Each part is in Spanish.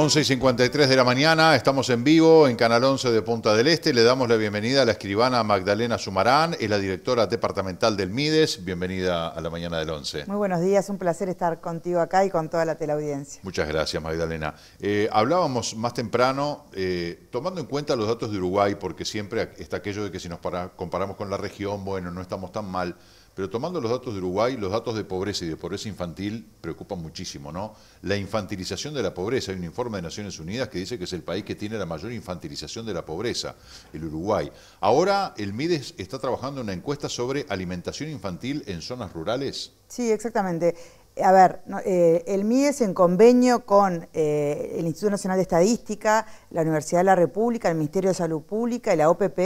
11 y 53 de la mañana, estamos en vivo en Canal 11 de Punta del Este. Le damos la bienvenida a la escribana Magdalena Sumarán, es la directora departamental del MIDES. Bienvenida a la mañana del 11. Muy buenos días, un placer estar contigo acá y con toda la teleaudiencia. Muchas gracias, Magdalena. Eh, hablábamos más temprano, eh, tomando en cuenta los datos de Uruguay, porque siempre está aquello de que si nos comparamos con la región, bueno, no estamos tan mal. Pero tomando los datos de Uruguay, los datos de pobreza y de pobreza infantil preocupan muchísimo, ¿no? La infantilización de la pobreza. Hay un informe de Naciones Unidas que dice que es el país que tiene la mayor infantilización de la pobreza, el Uruguay. Ahora el MIDES está trabajando en una encuesta sobre alimentación infantil en zonas rurales. Sí, exactamente a ver, eh, el MIDES en convenio con eh, el Instituto Nacional de Estadística, la Universidad de la República, el Ministerio de Salud Pública y la OPP,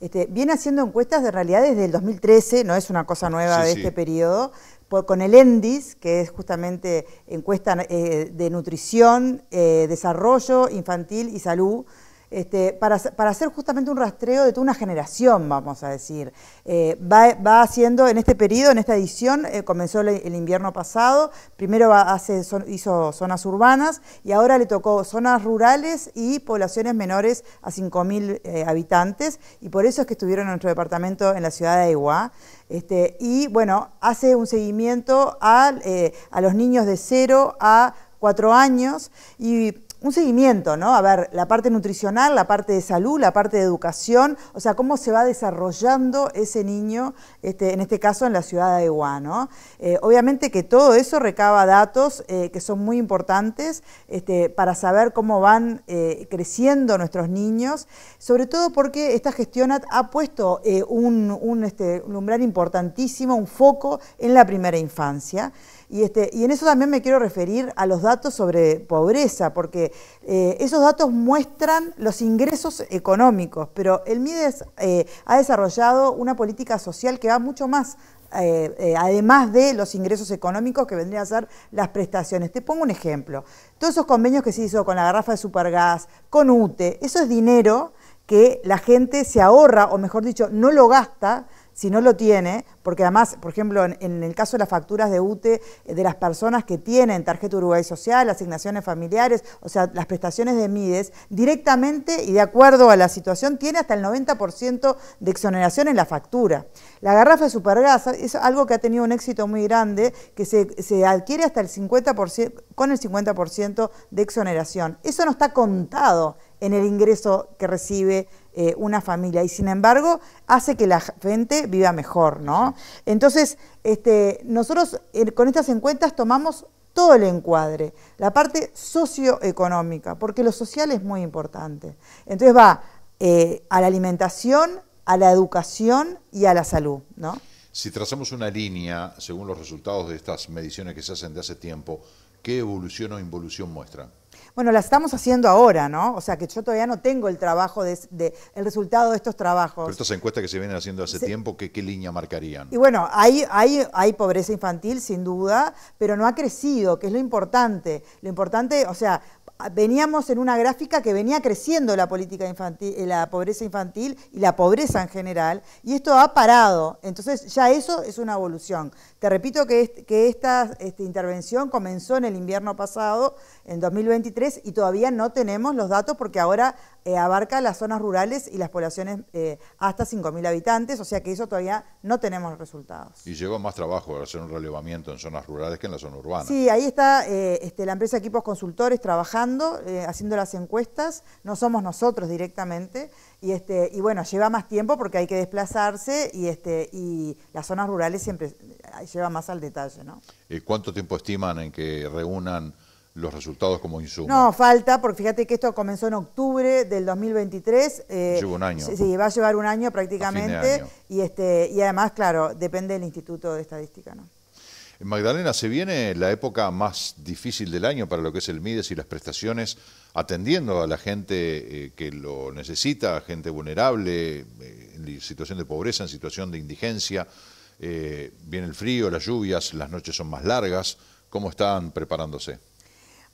este, viene haciendo encuestas de realidad desde el 2013, no es una cosa nueva de este periodo, con el ENDIS, que es justamente encuesta eh, de nutrición, desarrollo infantil y salud, este, para, hacer justamente un rastreo de toda una generación, vamos a decir. Eh, va, haciendo, en este periodo, en esta edición, eh, comenzó el, invierno pasado, primero hizo zonas urbanas y ahora le tocó zonas rurales y poblaciones menores a 5.000 eh, habitantes y por eso es que estuvieron en nuestro departamento en la ciudad de Aiguá. Este, y bueno, hace un seguimiento a, a los niños de 0 a 4 años y un seguimiento, ¿no? A ver, la parte nutricional, la parte de salud, la parte de educación, o sea, cómo se va desarrollando ese niño, este, en este caso en la ciudad de Aiguá, ¿no? Eh, obviamente que todo eso recaba datos eh, que son muy importantes este, para saber cómo van eh, creciendo nuestros niños, sobre todo porque esta gestión ha puesto este, un umbral importantísimo, un foco en la primera infancia. Este, y, en eso también me quiero referir a los datos sobre pobreza, porque eh, esos datos muestran los ingresos económicos, pero el MIDES eh, ha desarrollado una política social que va mucho más eh, además de los ingresos económicos que vendrían a ser las prestaciones. Te pongo un ejemplo. Todos esos convenios que se hizo con la garrafa de Supergas, con UTE, eso es dinero que la gente se ahorra, o mejor dicho, no lo gasta si no lo tiene, porque además, por ejemplo, en, el caso de las facturas de UTE, eh, de las personas que tienen tarjeta Uruguay Social, asignaciones familiares, o sea, las prestaciones de MIDES, directamente y de acuerdo a la situación, tiene hasta el 90% de exoneración en la factura. La garrafa de supergasa es algo que ha tenido un éxito muy grande, que se, adquiere hasta el 50%, con el 50% de exoneración. Eso no está contado en el ingreso que recibe eh, una familia y sin embargo hace que la gente viva mejor, ¿no? Entonces, este, nosotros eh, con estas encuestas tomamos todo el encuadre, la parte socioeconómica, porque lo social es muy importante. Entonces va eh, a la alimentación, a la educación y a la salud, Si trazamos una línea, según los resultados de estas mediciones que se hacen de hace tiempo, ¿qué evolución o involución muestran? bueno, la estamos haciendo ahora, ¿no? O sea, que yo todavía no tengo el trabajo, de, el resultado de estos trabajos. Pero estas encuestas que se vienen haciendo hace tiempo, ¿qué, línea marcarían? Y bueno, hay, hay pobreza infantil, sin duda, pero no ha crecido, que es lo importante. Lo importante, o sea, veníamos en una gráfica que venía creciendo la política infantil, eh, la pobreza infantil y la pobreza en general, y esto ha parado. Entonces ya eso es una evolución. Te repito que, que esta, esta, intervención comenzó en el invierno pasado, en 2023, y todavía no tenemos los datos porque ahora eh, abarca las zonas rurales y las poblaciones eh, hasta 5.000 habitantes, o sea que eso todavía no tenemos resultados. Y lleva más trabajo hacer un relevamiento en zonas rurales que en la zona urbana. Sí, ahí está eh, este, la empresa Equipos Consultores trabajando, haciendo las encuestas, no somos nosotros directamente, y, este, y bueno, lleva más tiempo porque hay que desplazarse y, este, y las zonas rurales siempre lleva más al detalle. ¿no? ¿Cuánto tiempo estiman en que reúnan los resultados como insumos. No, falta, porque fíjate que esto comenzó en octubre del 2023. Eh, Lleva un año. Sí, va a llevar un año prácticamente. Y, este, y además, claro, depende del Instituto de Estadística, ¿no? Magdalena, se viene la época más difícil del año para lo que es el MIDES y las prestaciones, atendiendo a la gente eh, que lo necesita, gente vulnerable, eh, en situación de pobreza, en situación de indigencia. Eh, viene el frío, las lluvias, las noches son más largas. ¿Cómo están preparándose?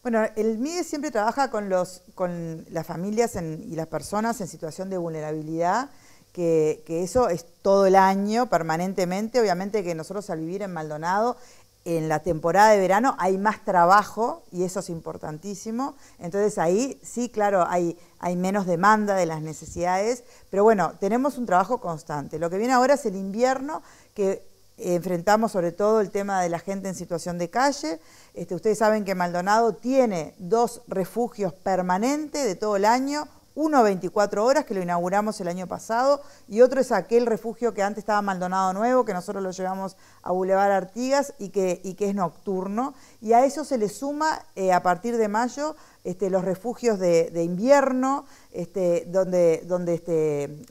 Bueno, el MIDE siempre trabaja con, los, con las familias y las personas en situación de vulnerabilidad, que, eso es todo el año, permanentemente. Obviamente que nosotros al vivir en Maldonado, en la temporada de verano hay más trabajo y eso es importantísimo. Entonces ahí sí, claro, hay, hay menos demanda de las necesidades, pero bueno, tenemos un trabajo constante. Lo que viene ahora es el invierno, que enfrentamos sobre todo el tema de la gente en situación de calle. Este, ustedes saben que Maldonado tiene dos refugios permanentes de todo el año, uno a 24 horas, que lo inauguramos el año pasado, y otro es aquel refugio que antes estaba Maldonado Nuevo, que nosotros lo llevamos a Boulevard Artigas y que, es nocturno. Y a eso se le suma, eh, a partir de mayo, este, los refugios de, invierno, este, donde, este,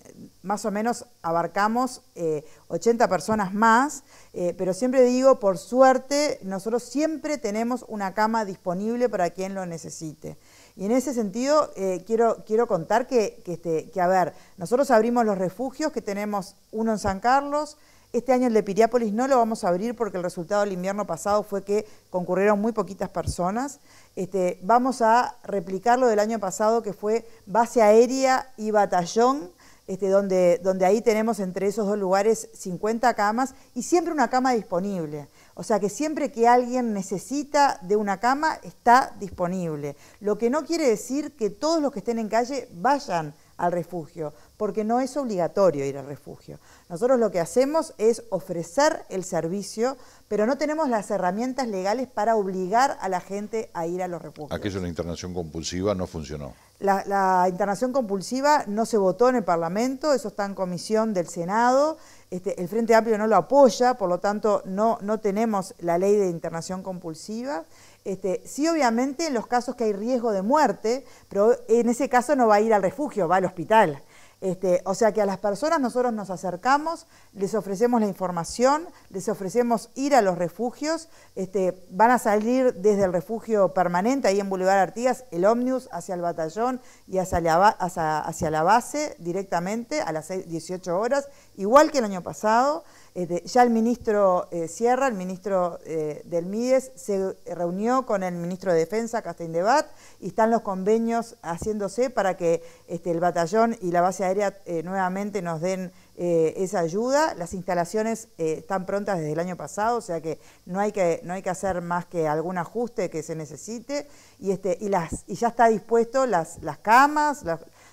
más o menos abarcamos 80 eh, personas más, eh, pero siempre digo, por suerte, nosotros siempre tenemos una cama disponible para quien lo necesite. Y en ese sentido, eh, quiero, quiero contar que, este, que, a ver, nosotros abrimos los refugios, que tenemos uno en San Carlos, este año el de Piriápolis no lo vamos a abrir porque el resultado del invierno pasado fue que concurrieron muy poquitas personas. Este, vamos a replicar lo del año pasado que fue base aérea y batallón, este, donde, donde ahí tenemos entre esos dos lugares 50 camas y siempre una cama disponible. O sea que siempre que alguien necesita de una cama, está disponible. Lo que no quiere decir que todos los que estén en calle vayan al refugio, porque no es obligatorio ir al refugio. Nosotros lo que hacemos es ofrecer el servicio, pero no tenemos las herramientas legales para obligar a la gente a ir a los refugios. Aquello la internación compulsiva no funcionó. la, internación compulsiva no se votó en el Parlamento, eso está en comisión del Senado este, el Frente Amplio no lo apoya, por lo tanto no, no tenemos la ley de internación compulsiva. Este, sí, obviamente, en los casos que hay riesgo de muerte, pero en ese caso no va a ir al refugio, va al hospital. Este, o sea que a las personas nosotros nos acercamos, les ofrecemos la información, les ofrecemos ir a los refugios, este, van a salir desde el refugio permanente ahí en Boulevard Artigas, el ómnibus hacia el batallón y hacia la, hacia la base directamente a las 18 horas, igual que el año pasado. Este, ya el ministro Sierra, eh, el ministro eh, del MIDES, se reunió con el ministro de Defensa, Debat, y están los convenios haciéndose para que este, el batallón y la base aérea eh, nuevamente nos den esa ayuda. Las instalaciones están prontas desde el año pasado, o sea que no hay que, no hay que hacer más que algún ajuste que se necesite. Y, este, y, las, y ya está dispuesto las, camas,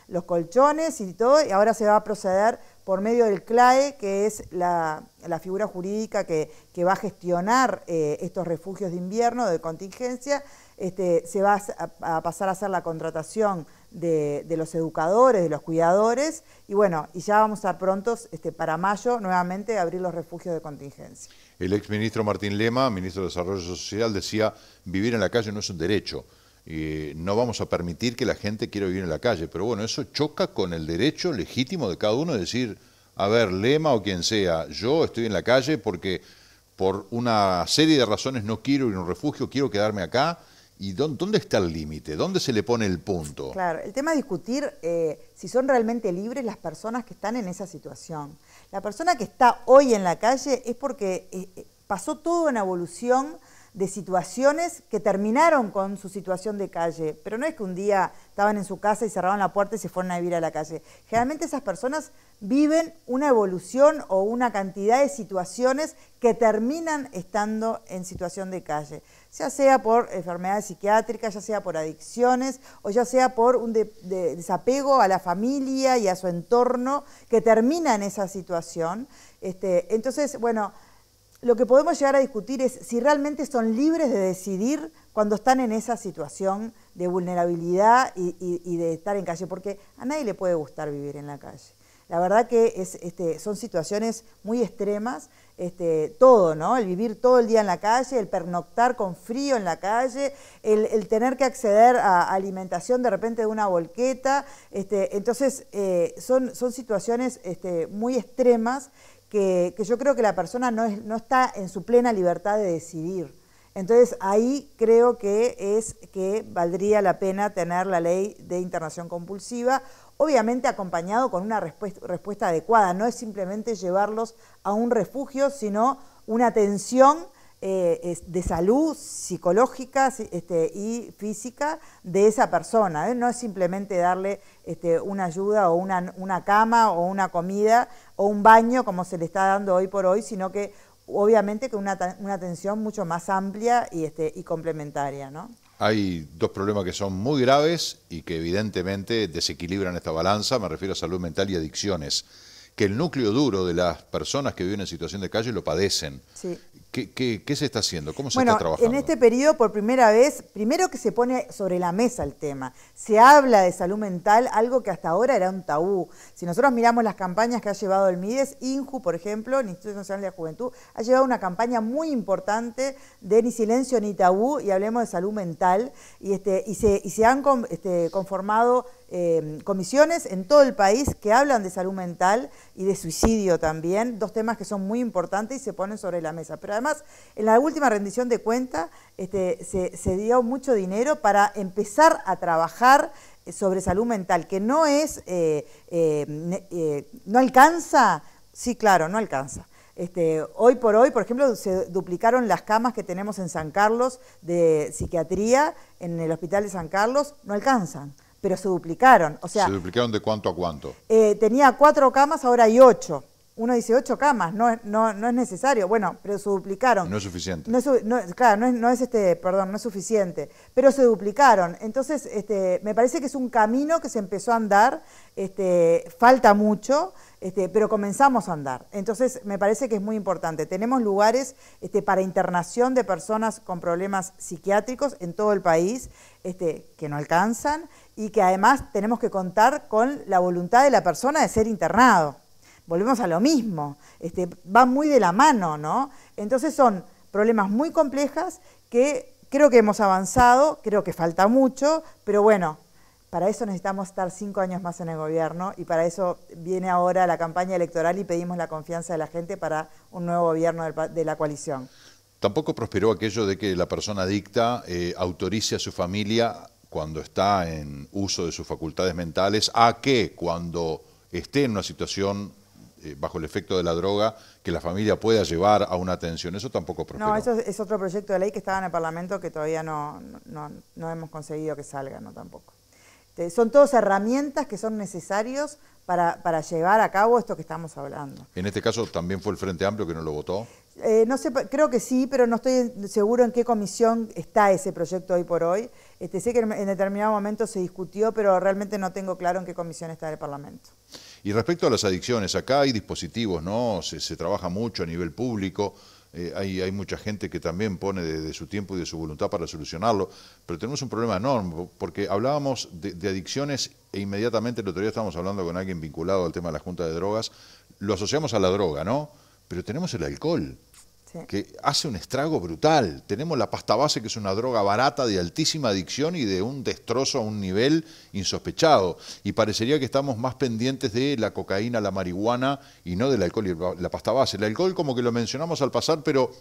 los colchones y todo, y ahora se va a proceder por medio del CLAE, que es la, figura jurídica que, va a gestionar eh, estos refugios de invierno, de contingencia, este, se va a, pasar a hacer la contratación de, los educadores, de los cuidadores, y bueno, y ya vamos a estar prontos este, para mayo nuevamente a abrir los refugios de contingencia. El exministro Martín Lema, ministro de Desarrollo Social, decía, vivir en la calle no es un derecho, no vamos a permitir que la gente quiera vivir en la calle. Pero bueno, eso choca con el derecho legítimo de cada uno de decir, a ver, Lema o quien sea, yo estoy en la calle porque por una serie de razones no quiero ir a un refugio, quiero quedarme acá. ¿Y dónde está el límite? ¿Dónde se le pone el punto? Claro, el tema es discutir eh, si son realmente libres las personas que están en esa situación. La persona que está hoy en la calle es porque eh, eh, pasó todo en evolución de situaciones que terminaron con su situación de calle, pero no es que un día estaban en su casa y cerraron la puerta y se fueron a vivir a la calle. Generalmente esas personas viven una evolución o una cantidad de situaciones que terminan estando en situación de calle, ya sea por enfermedades psiquiátricas, ya sea por adicciones o ya sea por un desapego a la familia y a su entorno que termina en esa situación. Este, entonces, bueno, lo que podemos llegar a discutir es si realmente son libres de decidir cuando están en esa situación de vulnerabilidad y, de estar en calle, porque a nadie le puede gustar vivir en la calle. La verdad que este, son situaciones muy extremas, este, todo, ¿no? El vivir todo el día en la calle, el pernoctar con frío en la calle, el, tener que acceder a alimentación de repente de una volqueta. Este, entonces, eh, son situaciones muy extremas que, yo creo que la persona no, es, no está en su plena libertad de decidir. Entonces ahí creo que es que valdría la pena tener la ley de internación compulsiva, obviamente acompañado con una respuesta, respuesta adecuada. No es simplemente llevarlos a un refugio, sino una atención eh, de salud psicológica este, y física de esa persona. ¿eh? No es simplemente darle este, una ayuda o una, cama o una comida o un baño como se le está dando hoy por hoy, sino que obviamente que una, atención mucho más amplia y, este, y complementaria. ¿no? Hay dos problemas que son muy graves y que evidentemente desequilibran esta balanza, me refiero a salud mental y adicciones que el núcleo duro de las personas que viven en situación de calle lo padecen. Sí. ¿Qué, se está haciendo? ¿Cómo se está trabajando? En este periodo, por primera vez, primero que se pone sobre la mesa el tema. Se habla de salud mental, algo que hasta ahora era un tabú. Si nosotros miramos las campañas que ha llevado el MIDES, INJU, por ejemplo, el Instituto Nacional de la Juventud, ha llevado una campaña muy importante de ni silencio ni tabú y hablemos de salud mental. Y, este, y, se, y se han este, conformado Em, comisiones en todo el país que hablan de salud mental y de suicidio también, dos temas que son muy importantes y se ponen sobre la mesa. Pero además, en la última rendición de cuenta este, se, dio mucho dinero para empezar a trabajar eh, sobre salud mental, que no es, eh, eh, no alcanza, sí, claro, no alcanza. Este, hoy por hoy, por ejemplo, se duplicaron las camas que tenemos en San Carlos de psiquiatría, en el hospital de San Carlos, no alcanzan pero se duplicaron. O sea, ¿Se duplicaron de cuánto a cuánto? Eh, tenía cuatro camas, ahora hay ocho. Uno dice ocho camas, no, es necesario. Bueno, pero se duplicaron. No es suficiente. No claro, no es, este, perdón, no es suficiente, pero se duplicaron. Entonces, este, me parece que es un camino que se empezó a andar, este, falta mucho, este, pero comenzamos a andar. Entonces, me parece que es muy importante. Tenemos lugares para internación de personas con problemas psiquiátricos en todo el país, que no alcanzan y que además tenemos que contar con la voluntad de la persona de ser internado. Volvemos a lo mismo, este, va muy de la mano, ¿no? Entonces son problemas muy complejas que creo que hemos avanzado, creo que falta mucho, pero bueno, para eso necesitamos estar cinco años más en el gobierno y para eso viene ahora la campaña electoral y pedimos la confianza de la gente para un nuevo gobierno de la coalición. Tampoco prosperó aquello de que la persona adicta eh, autorice a su familia cuando está en uso de sus facultades mentales a que cuando esté en una situación eh, bajo el efecto de la droga, que la familia pueda llevar a una atención. Eso tampoco No, eso es otro proyecto de ley que estaba en el Parlamento que todavía no, hemos conseguido que salga, no tampoco. Son todas herramientas que son necesarias para, para, llevar a cabo esto que estamos hablando. En este caso también fue el Frente Amplio que no lo votó. Eh, no sé, creo que sí, pero no estoy seguro en qué comisión está ese proyecto hoy por hoy. Este, sé que en determinado momento se discutió, pero realmente no tengo claro en qué comisión está el Parlamento. Y respecto a las adicciones, acá hay dispositivos, ¿no? Se, trabaja mucho a nivel público, eh, hay, hay, mucha gente que también pone de, su tiempo y de su voluntad para solucionarlo, pero tenemos un problema enorme, porque hablábamos de, de adicciones e inmediatamente el otro día estábamos hablando con alguien vinculado al tema de la Junta de Drogas, lo asociamos a la droga, ¿no? Pero tenemos el alcohol que hace un estrago brutal. Tenemos la pasta base, que es una droga barata, de altísima adicción y de un destrozo a un nivel insospechado. Y parecería que estamos más pendientes de la cocaína, la marihuana y no del alcohol y la pasta base. El alcohol como que lo mencionamos al pasar, pero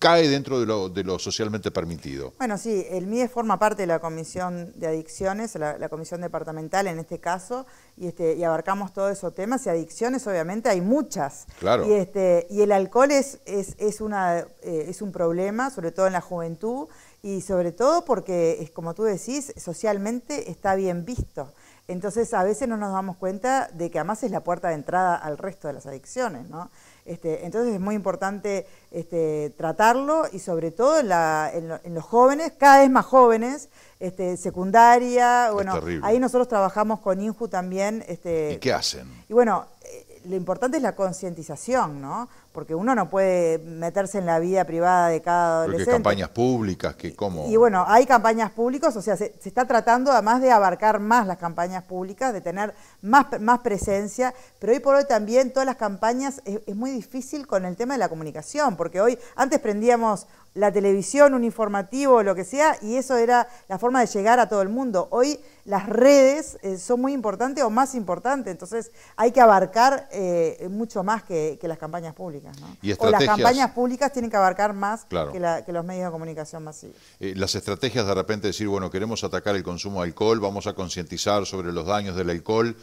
cae dentro de lo, socialmente permitido. Bueno, sí, el MIDE forma parte de la Comisión de Adicciones, la, Comisión Departamental en este caso, y, este, abarcamos todos esos temas, y adicciones obviamente hay muchas. Claro. Y, este, y el alcohol es, es, una, eh, es un problema, sobre todo en la juventud, y sobre todo porque, es, como tú decís, socialmente está bien visto. Entonces a veces no nos damos cuenta de que además es la puerta de entrada al resto de las adicciones, ¿no? Este, entonces es muy importante este, tratarlo y sobre todo en, los jóvenes, cada vez más jóvenes, este, secundaria, bueno, ahí nosotros trabajamos con INJU también. Este, ¿Y qué hacen? Y bueno, eh, lo importante es la concientización, ¿no? porque uno no puede meterse en la vida privada de cada adolescente. Porque campañas públicas, que cómo... Y bueno, hay campañas públicas, o sea, se, está tratando además de abarcar más las campañas públicas, de tener más, más presencia, pero hoy por hoy también todas las campañas es, muy difícil con el tema de la comunicación, porque hoy antes prendíamos la televisión, un informativo, lo que sea, y eso era la forma de llegar a todo el mundo. Hoy las redes eh, son muy importantes o más importantes, entonces hay que abarcar eh, mucho más que las campañas públicas. ¿Y o las campañas públicas tienen que abarcar más que, los medios de comunicación masivos. Eh, las estrategias de repente decir, bueno, queremos atacar el consumo de alcohol, vamos a concientizar sobre los daños del alcohol.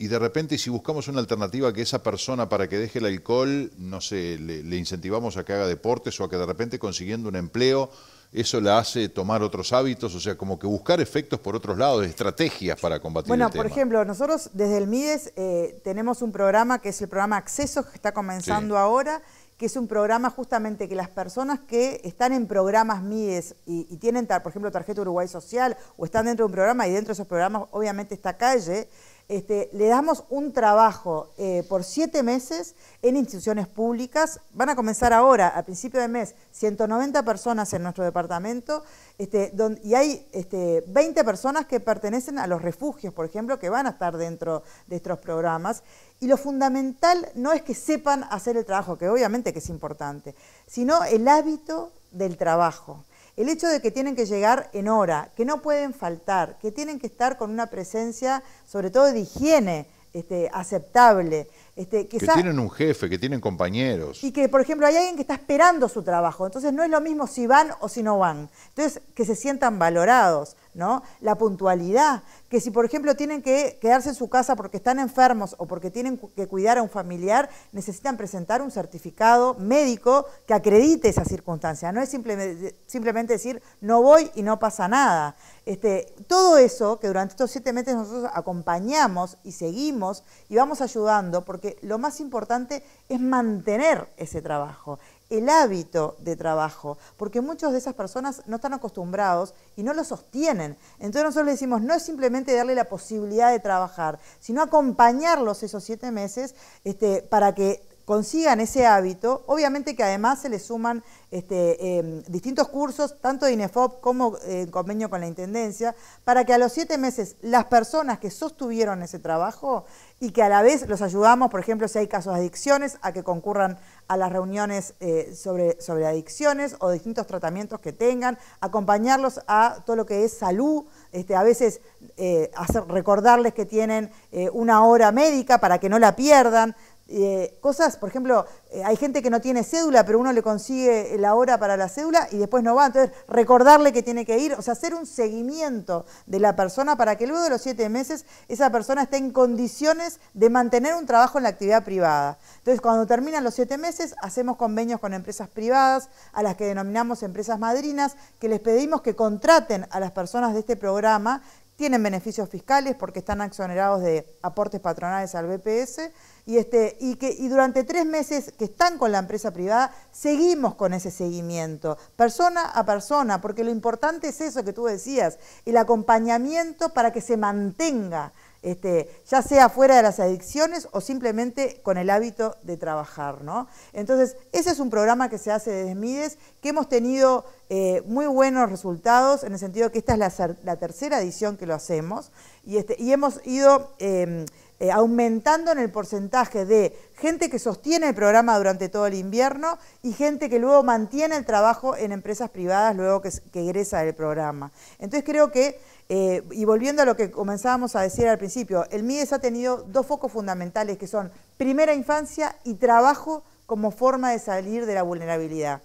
Y de repente, si buscamos una alternativa que esa persona para que deje el alcohol, no sé, le, le incentivamos a que haga deportes o a que de repente consiguiendo un empleo eso la hace tomar otros hábitos, o sea, como que buscar efectos por otros lados, estrategias para combatir el Bueno, por ejemplo, nosotros desde el MIDES eh, tenemos un programa que es el programa Acceso, que está comenzando ahora, que es un programa justamente que las personas que están en programas MIDES y, y, tienen, por ejemplo, tarjeta Uruguay Social, o están dentro de un programa y dentro de esos programas obviamente está calle, este, le damos un trabajo eh, por siete meses en instituciones públicas. Van a comenzar ahora, a principio de mes, 190 personas en nuestro departamento este, y hay 20 este, personas que pertenecen a los refugios, por ejemplo, que van a estar dentro de estos programas. Y lo fundamental no es que sepan hacer el trabajo, que obviamente que es importante, sino el hábito del trabajo. El hecho de que tienen que llegar en hora, que no pueden faltar, que tienen que estar con una presencia, sobre todo de higiene, este, aceptable. Este, que, que tienen un jefe, que tienen compañeros. Y que, por ejemplo, hay alguien que está esperando su trabajo. Entonces, no es lo mismo si van o si no van. Entonces, que se sientan valorados, ¿no? La puntualidad que si, por ejemplo, tienen que quedarse en su casa porque están enfermos o porque tienen que cuidar a un familiar, necesitan presentar un certificado médico que acredite esa circunstancia. No es simplemente decir, no voy y no pasa nada. Este, todo eso que durante estos siete meses nosotros acompañamos y seguimos y vamos ayudando, porque lo más importante es mantener ese trabajo, el hábito de trabajo, porque muchas de esas personas no están acostumbrados y no lo sostienen. Entonces nosotros le decimos, no es simplemente darle la posibilidad de trabajar, sino acompañarlos esos siete meses este, para que consigan ese hábito. Obviamente que además se les suman este, em, distintos cursos, tanto de INEFOP como eh, en convenio con la Intendencia, para que a los siete meses las personas que sostuvieron ese trabajo y que a la vez los ayudamos, por ejemplo, si hay casos de adicciones, a que concurran a las reuniones eh, sobre, sobre adicciones o distintos tratamientos que tengan, acompañarlos a todo lo que es salud, este, a veces eh, hacer, recordarles que tienen eh, una hora médica para que no la pierdan, eh, cosas, por ejemplo, eh, hay gente que no tiene cédula, pero uno le consigue eh, la hora para la cédula y después no va. Entonces, recordarle que tiene que ir, o sea, hacer un seguimiento de la persona para que luego de los siete meses esa persona esté en condiciones de mantener un trabajo en la actividad privada. Entonces, cuando terminan los siete meses, hacemos convenios con empresas privadas, a las que denominamos empresas madrinas, que les pedimos que contraten a las personas de este programa tienen beneficios fiscales porque están exonerados de aportes patronales al BPS y, este, y, que, y durante tres meses que están con la empresa privada seguimos con ese seguimiento, persona a persona, porque lo importante es eso que tú decías, el acompañamiento para que se mantenga este, ya sea fuera de las adicciones o simplemente con el hábito de trabajar. ¿no? Entonces, ese es un programa que se hace desde MIDES, que hemos tenido eh, muy buenos resultados, en el sentido que esta es la, tercera edición que lo hacemos, y, este, hemos ido em, eh, aumentando en el porcentaje de gente que sostiene el programa durante todo el invierno y gente que luego mantiene el trabajo en empresas privadas luego que, que egresa del programa. Entonces, creo que eh, y volviendo a lo que comenzábamos a decir al principio, el MIDES ha tenido dos focos fundamentales que son primera infancia y trabajo como forma de salir de la vulnerabilidad.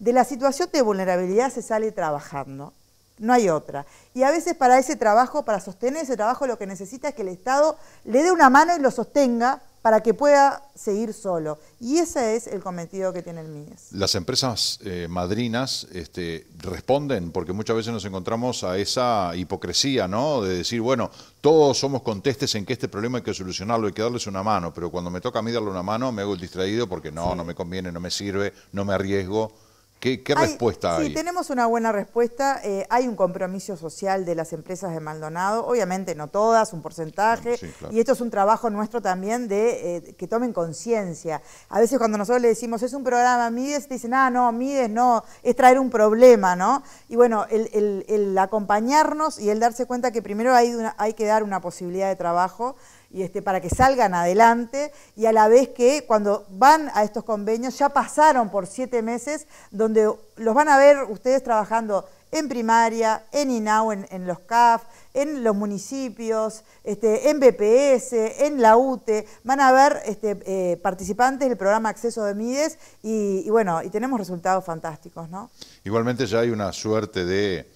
De la situación de vulnerabilidad se sale trabajando, no hay otra. Y a veces para ese trabajo, para sostener ese trabajo, lo que necesita es que el Estado le dé una mano y lo sostenga para que pueda seguir solo. Y ese es el cometido que tiene el MIES. Las empresas eh, madrinas este, responden, porque muchas veces nos encontramos a esa hipocresía, ¿no? De decir, bueno, todos somos contestes en que este problema hay que solucionarlo, hay que darles una mano, pero cuando me toca a mí darle una mano, me hago el distraído porque no, no me conviene, no me sirve, no me arriesgo. ¿Qué, respuesta hay? Sí, tenemos una buena respuesta. Eh, hay un compromiso social de las empresas de Maldonado, obviamente no todas, un porcentaje. Y esto es un trabajo nuestro también de eh, que tomen conciencia. A veces cuando nosotros le decimos, es un programa Mides, te dicen, ah, no, Mides no, es traer un problema, ¿no? Y bueno, el, acompañarnos y el darse cuenta que primero hay, hay que dar una posibilidad de trabajo y este, para que salgan adelante y a la vez que cuando van a estos convenios ya pasaron por siete meses donde los van a ver ustedes trabajando en primaria, en INAU, en, los CAF, en los municipios, este, en BPS, en la UTE, van a ver este, eh, participantes del programa Acceso de Mides y, bueno, y tenemos resultados fantásticos, ¿no? Igualmente ya hay una suerte de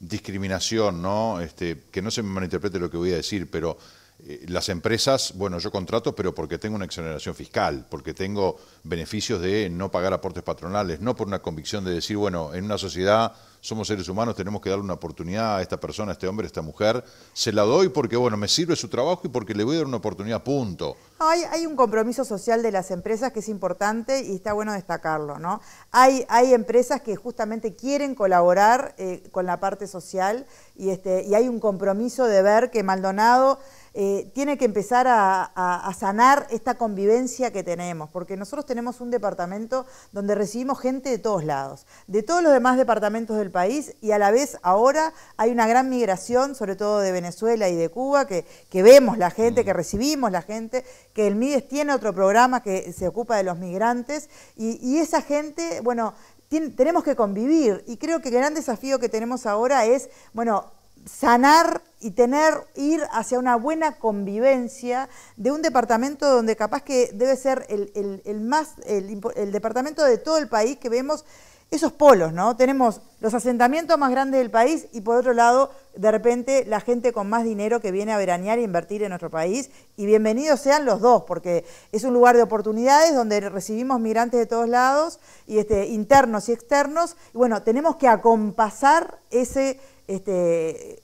discriminación, ¿no? Este, que no se me malinterprete lo que voy a decir, pero eh, las empresas, bueno, yo contrato, pero porque tengo una exoneración fiscal, porque tengo beneficios de no pagar aportes patronales, no por una convicción de decir, bueno, en una sociedad somos seres humanos, tenemos que darle una oportunidad a esta persona, a este hombre, a esta mujer. Se la doy porque, bueno, me sirve su trabajo y porque le voy a dar una oportunidad, punto. Hay, un compromiso social de las empresas que es importante y está bueno destacarlo, ¿no? Hay, hay empresas que justamente quieren colaborar eh, con la parte social y, este, y hay un compromiso de ver que Maldonado eh, tiene que empezar a, sanar esta convivencia que tenemos, porque nosotros tenemos un departamento donde recibimos gente de todos lados, de todos los demás departamentos del país y a la vez ahora hay una gran migración, sobre todo de Venezuela y de Cuba, que, vemos la gente, que mm. recibimos la gente, que el MIDES tiene otro programa que se ocupa de los migrantes y, esa gente, bueno, tenemos que convivir y creo que el gran desafío que tenemos ahora es, bueno, sanar y tener, ir hacia una buena convivencia de un departamento donde capaz que debe ser el, más, el, departamento de todo el país que vemos esos polos, ¿no? Tenemos los asentamientos más grandes del país y por otro lado, de repente, la gente con más dinero que viene a veranear e invertir en nuestro país. Y bienvenidos sean los dos, porque es un lugar de oportunidades donde recibimos migrantes de todos lados, y este, internos y externos. Y bueno, tenemos que acompasar ese este,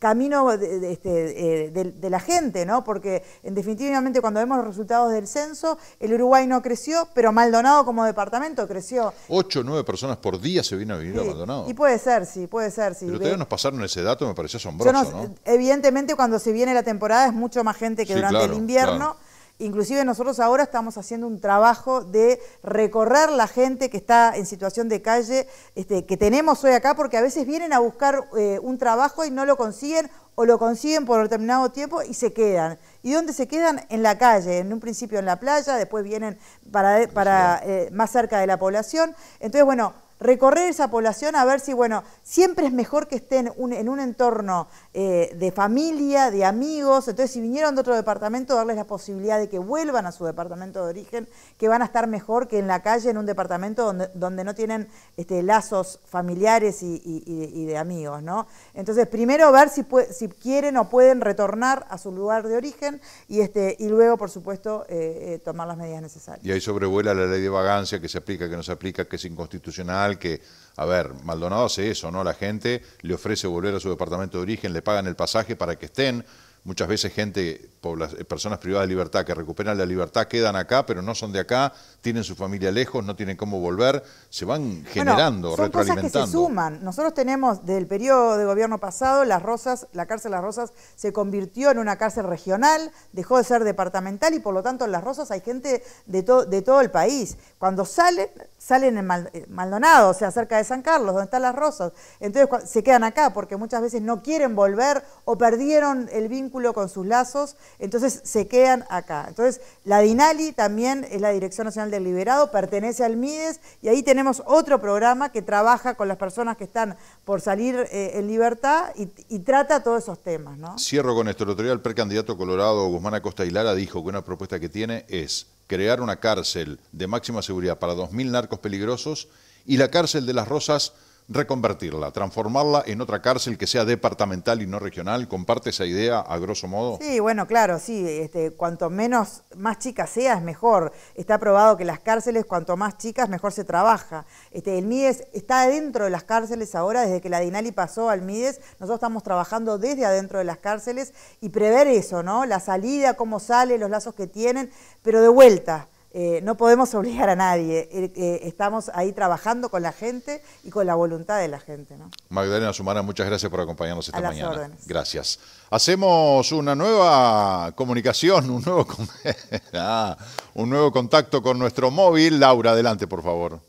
camino este, eh, de, la gente, ¿no? Porque en definitivamente cuando vemos los resultados del censo, el Uruguay no creció, pero Maldonado como departamento creció. Ocho o nueve personas por día se vienen a vivir a Maldonado. Y puede ser, sí, puede ser, sí. Pero todavía nos pasaron ese dato, me pareció asombroso, Evidentemente cuando se viene la temporada es mucho más gente que durante el invierno. Inclusive nosotros ahora estamos haciendo un trabajo de recorrer la gente que está en situación de calle, este, que tenemos hoy acá, porque a veces vienen a buscar eh, un trabajo y no lo consiguen o lo consiguen por determinado tiempo y se quedan. ¿Y dónde se quedan? En la calle, en un principio en la playa, después vienen para, para eh, más cerca de la población. Entonces, bueno, recorrer esa población a ver si, bueno, siempre es mejor que estén en un entorno eh, de familia, de amigos, entonces si vinieron de otro departamento, darles la posibilidad de que vuelvan a su departamento de origen, que van a estar mejor que en la calle, en un departamento donde, no tienen este, lazos familiares y, de amigos, ¿no? Entonces, primero ver si, si quieren o pueden retornar a su lugar de origen y, este, y luego, por supuesto, eh, eh, tomar las medidas necesarias. Y ahí sobrevuela la ley de vagancia que se aplica, que no se aplica, que es inconstitucional que... A ver, Maldonado hace eso, ¿no? La gente le ofrece volver a su departamento de origen, le pagan el pasaje para que estén, Muchas veces gente, eh, personas privadas de libertad que recuperan la libertad quedan acá, pero no son de acá, tienen su familia lejos, no tienen cómo volver, se van generando, bueno, son Cosas que se suman. Nosotros tenemos desde el periodo de gobierno pasado, Las Rosas, la cárcel Las Rosas se convirtió en una cárcel regional, dejó de ser departamental y por lo tanto en Las Rosas hay gente de, de todo el país. Cuando salen, salen en eh, Maldonado, o sea, cerca de San Carlos, donde están Las Rosas. Entonces se quedan acá porque muchas veces no quieren volver o perdieron el vínculo con sus lazos, entonces se quedan acá. Entonces, la DINALI también es la Dirección Nacional del Liberado, pertenece al MIDES y ahí tenemos otro programa que trabaja con las personas que están por salir eh, en libertad y, trata todos esos temas. Cierro con esto. El precandidato colorado Guzmán Acosta Hilara dijo que una propuesta que tiene es crear una cárcel de máxima seguridad para 2.000 narcos peligrosos y la cárcel de las Rosas reconvertirla, transformarla en otra cárcel que sea departamental y no regional. ¿Comparte esa idea a grosso modo? Sí, bueno, claro, sí. Este, cuanto menos, más chica sea, es mejor. Está probado que las cárceles, cuanto más chicas, mejor se trabaja. Este, el MIDES está dentro de las cárceles ahora, desde que la DINALI pasó al MIDES, nosotros estamos trabajando desde adentro de las cárceles y prever eso, ¿no? La salida, cómo sale, los lazos que tienen, pero de vuelta eh, no podemos obligar a nadie, eh, eh, estamos ahí trabajando con la gente y con la voluntad de la gente. ¿no? Magdalena Sumana, muchas gracias por acompañarnos esta mañana. Gracias. Hacemos una nueva comunicación, un nuevo, ah, un nuevo contacto con nuestro móvil. Laura, adelante, por favor.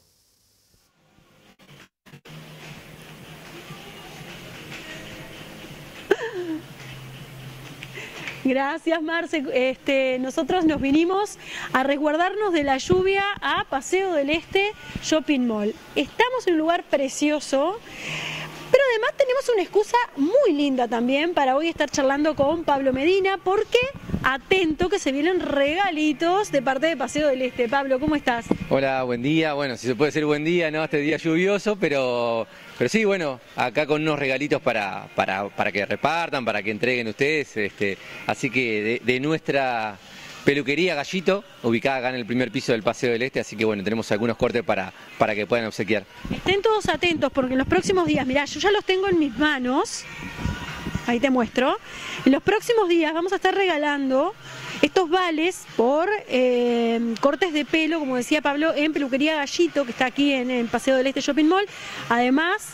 Gracias, Marce. Este, nosotros nos vinimos a resguardarnos de la lluvia a Paseo del Este Shopping Mall. Estamos en un lugar precioso. Pero además tenemos una excusa muy linda también para hoy estar charlando con Pablo Medina, porque atento que se vienen regalitos de parte de Paseo del Este. Pablo, ¿cómo estás? Hola, buen día. Bueno, si se puede decir buen día, ¿no? Este día lluvioso, pero pero sí, bueno, acá con unos regalitos para, para, para que repartan, para que entreguen ustedes. Este, así que de, nuestra peluquería Gallito, ubicada acá en el primer piso del Paseo del Este, así que bueno, tenemos algunos cortes para, para que puedan obsequiar. Estén todos atentos porque en los próximos días, mirá, yo ya los tengo en mis manos, ahí te muestro, en los próximos días vamos a estar regalando estos vales por eh, cortes de pelo, como decía Pablo, en Peluquería Gallito, que está aquí en, el Paseo del Este Shopping Mall. Además,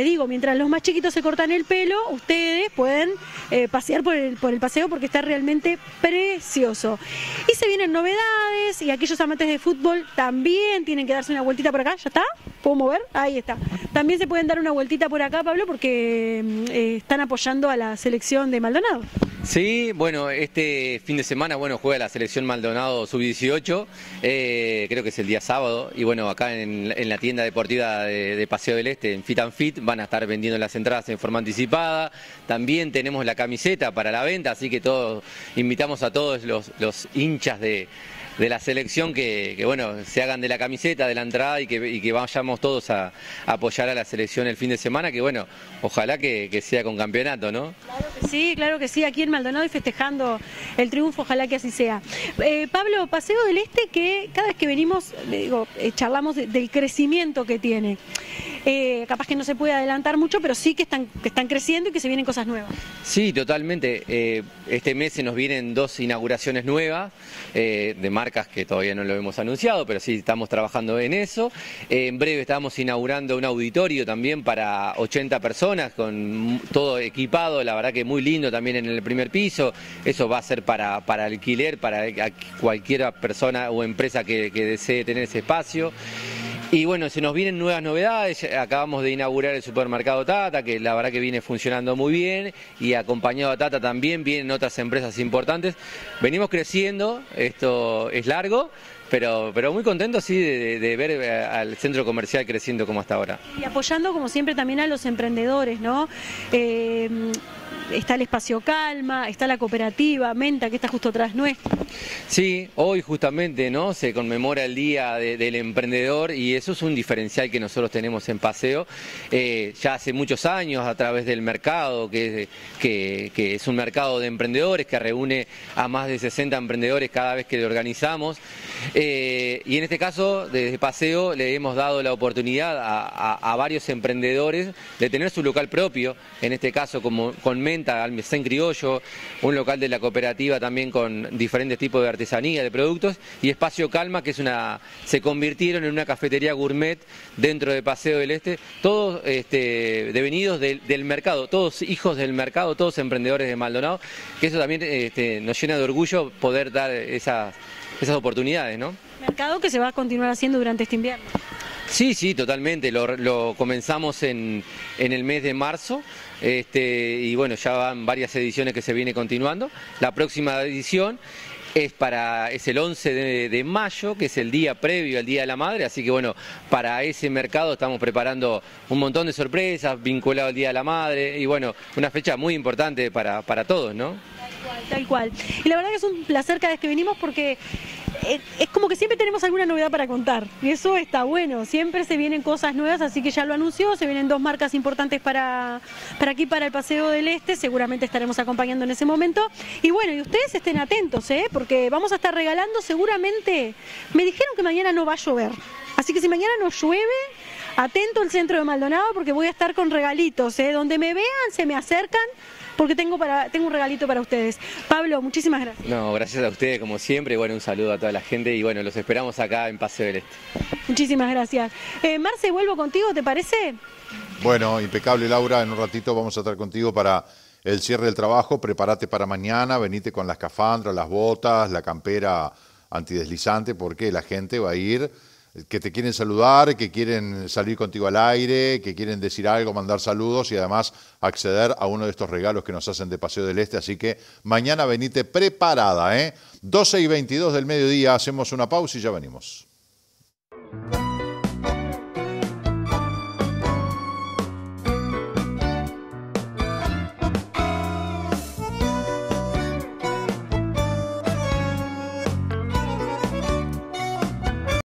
te digo, mientras los más chiquitos se cortan el pelo, ustedes pueden eh, pasear por el, por el paseo porque está realmente precioso. Y se vienen novedades y aquellos amantes de fútbol también tienen que darse una vueltita por acá. ¿Ya está? ¿Puedo mover? Ahí está. También se pueden dar una vueltita por acá, Pablo, porque mm, eh, están apoyando a la selección de Maldonado. Sí, bueno, este fin de semana, bueno, juega la selección Maldonado sub-18, eh, creo que es el día sábado, y bueno, acá en, la tienda deportiva de, de Paseo del Este, en Fit and Fit, van a estar vendiendo las entradas en forma anticipada. También tenemos la camiseta para la venta, así que todos invitamos a todos los, hinchas de, la selección que, bueno se hagan de la camiseta, de la entrada y que, vayamos todos a, apoyar a la selección el fin de semana, que bueno, ojalá que, sea con campeonato, ¿no? Claro que sí, claro que sí, aquí en Maldonado y festejando el triunfo, ojalá que así sea. Eh, Pablo, Paseo del Este que cada vez que venimos, digo, eh, charlamos del crecimiento que tiene. Eh, capaz que no se puede adelantar mucho, pero sí que están, que están creciendo y que se vienen cosas nuevas. Sí, totalmente. Eh, este mes se nos vienen dos inauguraciones nuevas eh, de marcas que todavía no lo hemos anunciado, pero sí estamos trabajando en eso. en breve estamos inaugurando un auditorio también para 80 personas, con todo equipado, la verdad que muy lindo también en el primer piso. Eso va a ser para, para alquiler, para cualquier persona o empresa que desee tener ese espacio. Y bueno, se nos vienen nuevas novedades, acabamos de inaugurar el supermercado Tata, que la verdad que viene funcionando muy bien, y acompañado a Tata también vienen otras empresas importantes. Venimos creciendo, esto es largo, pero, pero muy contento sí de, ver eh, al centro comercial creciendo como hasta ahora. Y apoyando como siempre también a los emprendedores, ¿no? Eh, está el espacio Calma, está la cooperativa Menta, que está justo atrás nuestro. Sí, hoy justamente ¿no? se conmemora el Día del Emprendedor y eso es un diferencial que nosotros tenemos en Paseo eh, ya hace muchos años a través del mercado, que, que, es un mercado de emprendedores que reúne a más de 60 emprendedores cada vez que lo organizamos. Eh, y en este caso, desde Paseo le hemos dado la oportunidad a, varios emprendedores de tener su local propio, en este caso como, con Menta al almacén criollo, un local de la cooperativa también con diferentes tipos de artesanía, de productos, y Espacio Calma, que es una, se convirtieron en una cafetería gourmet dentro de Paseo del Este, todos este, devenidos del, mercado, todos hijos del mercado, todos emprendedores de Maldonado, que eso también este, nos llena de orgullo poder dar esas, esas oportunidades, ¿no? Mercado que se va a continuar haciendo durante este invierno. Sí, sí, totalmente. Lo, comenzamos en, en, el mes de marzo este, y bueno, ya van varias ediciones que se viene continuando. La próxima edición es para es el 11 de, mayo, que es el día previo al Día de la Madre, así que bueno, para ese mercado estamos preparando un montón de sorpresas vinculado al Día de la Madre y bueno, una fecha muy importante para, para todos, ¿no? Tal cual. Y la verdad que es un placer cada vez que venimos porque eh, es como que siempre tenemos alguna novedad para contar. Y eso está bueno. Siempre se vienen cosas nuevas, así que ya lo anunció. Se vienen dos marcas importantes para, para aquí, para el Paseo del Este. Seguramente estaremos acompañando en ese momento. Y bueno, y ustedes estén atentos, ¿eh? porque vamos a estar regalando seguramente... Me dijeron que mañana no va a llover. Así que si mañana no llueve Atento al centro de Maldonado porque voy a estar con regalitos, ¿eh? donde me vean, se me acercan, porque tengo, para, tengo un regalito para ustedes. Pablo, muchísimas gracias. No, gracias a ustedes como siempre, bueno, un saludo a toda la gente y bueno, los esperamos acá en Paseo del Este. Muchísimas gracias. Eh, Marce, vuelvo contigo, ¿te parece? Bueno, impecable Laura, en un ratito vamos a estar contigo para el cierre del trabajo, prepárate para mañana, venite con las cafandras, las botas, la campera antideslizante, porque la gente va a ir que te quieren saludar, que quieren salir contigo al aire, que quieren decir algo, mandar saludos y además acceder a uno de estos regalos que nos hacen de Paseo del Este. Así que mañana venite preparada, ¿eh? 12 y 22 del mediodía, hacemos una pausa y ya venimos.